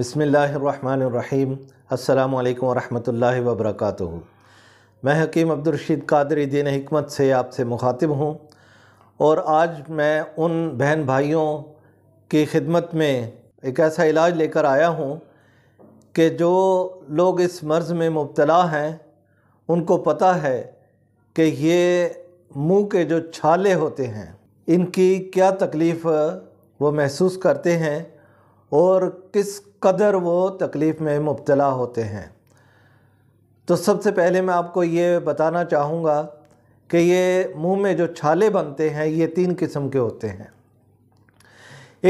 बसमीम् अल्लाम वरहमल वबरक मैं हकीम अब्दुलरशीद कादरी दीन हमत से आपसे मुखातिब हूँ और आज मैं उन बहन भाइयों की खिदमत में एक ऐसा इलाज लेकर आया हूँ कि जो लोग इस मर्ज़ में मुबतला हैं उनको पता है कि ये मुंह के जो छाले होते हैं इनकी क्या तकलीफ़ वो महसूस करते हैं और किस कदर वो तकलीफ़ में मुबतला होते हैं तो सबसे पहले मैं आपको ये बताना चाहूँगा कि ये मुंह में जो छाले बनते हैं ये तीन किस्म के होते हैं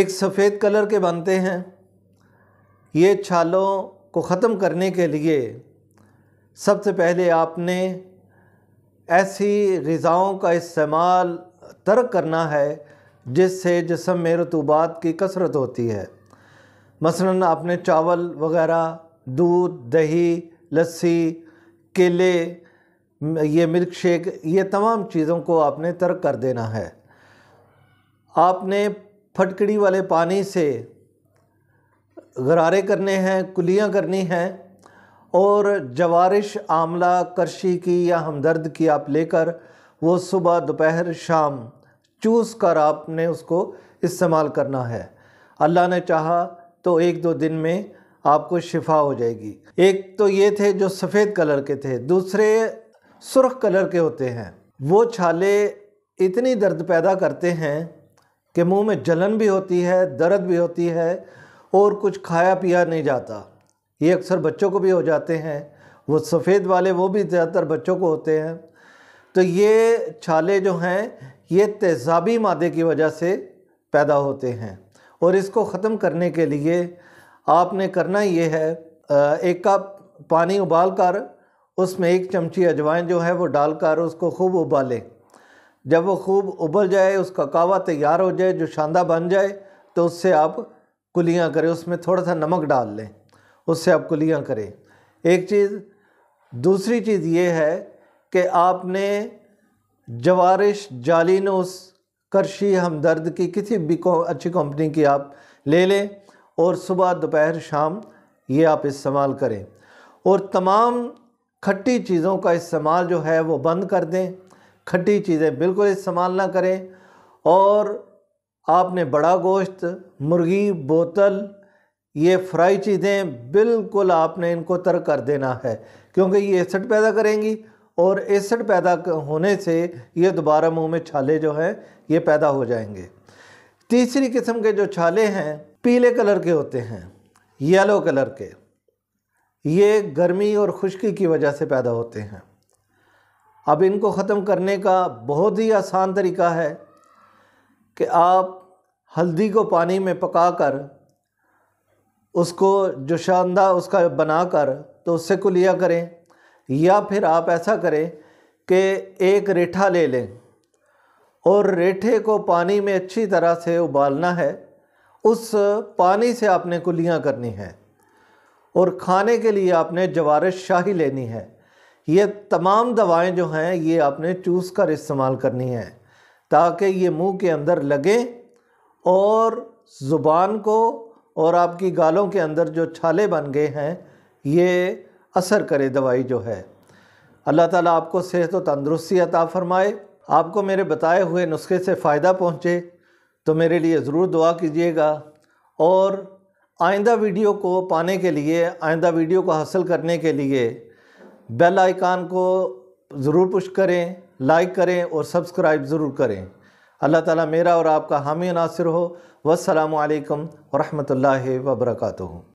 एक सफ़ेद कलर के बनते हैं ये छालों को ख़त्म करने के लिए सबसे पहले आपने ऐसी रज़ाओं का इस्तेमाल तर्क करना है जिससे जिसम में रतूबात की कसरत होती है मसलन आपने चावल वगैरह दूध दही लस्सी केले ये मिल्क शेक ये तमाम चीज़ों को आपने तर्क कर देना है आपने फटकड़ी वाले पानी से गरारे करने हैं कुलियाँ करनी हैं और जवारिश आमला करशी की या हमदर्द की आप लेकर वो सुबह दोपहर शाम चूस कर आपने उसको इस्तेमाल करना है अल्लाह ने चाहा तो एक दो दिन में आपको शिफा हो जाएगी एक तो ये थे जो सफ़ेद कलर के थे दूसरे सुरख कलर के होते हैं वो छाले इतनी दर्द पैदा करते हैं कि मुंह में जलन भी होती है दर्द भी होती है और कुछ खाया पिया नहीं जाता ये अक्सर बच्चों को भी हो जाते हैं वो सफ़ेद वाले वो भी ज़्यादातर बच्चों को होते हैं तो ये छाले जो हैं ये तेज़ाबी मादे की वजह से पैदा होते हैं और इसको ख़त्म करने के लिए आपने करना ये है एक कप पानी उबाल कर उसमें एक चमची अजवाइन जो है वो डालकर उसको खूब उबालें जब वो खूब उबल जाए उसका कावा तैयार हो जाए जो शानदा बन जाए तो उससे आप कुलियाँ करें उसमें थोड़ा सा नमक डाल लें उससे आप कुलियाँ करें एक चीज़ दूसरी चीज़ ये है कि आपने जवारिश जालिनूस करशी हमदर्द की किसी भी को अच्छी कंपनी की आप ले लें और सुबह दोपहर शाम ये आप इस्तेमाल करें और तमाम खट्टी चीज़ों का इस्तेमाल जो है वो बंद कर दें खट्टी चीज़ें बिल्कुल इस्तेमाल ना करें और आपने बड़ा गोश्त मुर्गी बोतल ये फ्राई चीज़ें बिल्कुल आपने इनको तर्क कर देना है क्योंकि ये एसिड पैदा करेंगी और एसिड पैदा होने से ये दोबारा मुंह में छाले जो हैं ये पैदा हो जाएंगे तीसरी किस्म के जो छाले हैं पीले कलर के होते हैं येलो कलर के ये गर्मी और खुश्की की वजह से पैदा होते हैं अब इनको ख़त्म करने का बहुत ही आसान तरीका है कि आप हल्दी को पानी में पकाकर उसको जो शानदार उसका बनाकर तो उससे कुलिया करें या फिर आप ऐसा करें कि एक रेठा ले लें और रेठे को पानी में अच्छी तरह से उबालना है उस पानी से आपने कुलियाँ करनी है और खाने के लिए आपने जवार शाही लेनी है ये तमाम दवाएं जो हैं ये आपने चूस कर इस्तेमाल करनी है ताकि ये मुंह के अंदर लगे और ज़ुबान को और आपकी गालों के अंदर जो छाले बन गए हैं ये असर करे दवाई जो है अल्लाह ताला आपको सेहत व तंदरुस्ती अता फ़रमाए आपको मेरे बताए हुए नुस्खे से फ़ायदा पहुँचे तो मेरे लिए ज़रूर दुआ कीजिएगा और आइंदा वीडियो को पाने के लिए आइंदा वीडियो को हासिल करने के लिए बेल आइकान को ज़रूर पुश करें लाइक करें और सब्सक्राइब ज़रूर करें अल्लाह ताला मेरा और आपका हामी नासिर हो वालेकुम वरहमतुल्लाहि वबरकू